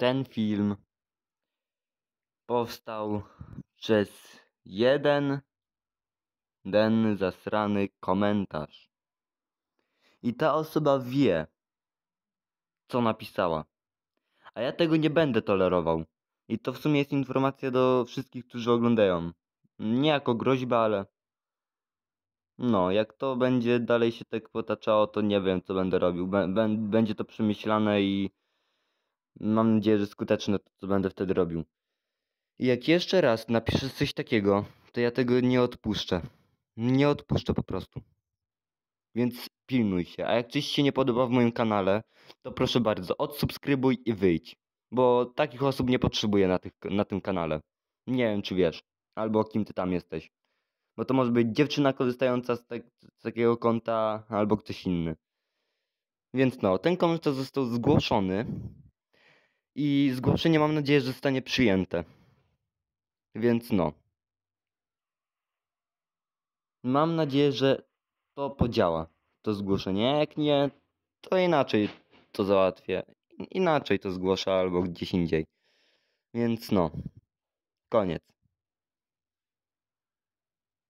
Ten film powstał przez jeden ten zasrany komentarz. I ta osoba wie, co napisała. A ja tego nie będę tolerował. I to w sumie jest informacja do wszystkich, którzy oglądają. Nie jako groźba, ale. No, jak to będzie dalej się tak potaczało, to nie wiem, co będę robił. Będzie to przemyślane i Mam nadzieję, że skuteczne to, co będę wtedy robił. I jak jeszcze raz napiszesz coś takiego, to ja tego nie odpuszczę. Nie odpuszczę po prostu. Więc pilnuj się. A jak coś się nie podoba w moim kanale, to proszę bardzo, odsubskrybuj i wyjdź. Bo takich osób nie potrzebuję na, tych, na tym kanale. Nie wiem, czy wiesz. Albo kim ty tam jesteś. Bo to może być dziewczyna korzystająca z, tak, z takiego konta, albo ktoś inny. Więc no, ten komentarz został zgłoszony. I zgłoszenie mam nadzieję, że zostanie przyjęte. Więc no. Mam nadzieję, że to podziała, to zgłoszenie. Jak nie, to inaczej to załatwię. Inaczej to zgłoszę albo gdzieś indziej. Więc no. Koniec.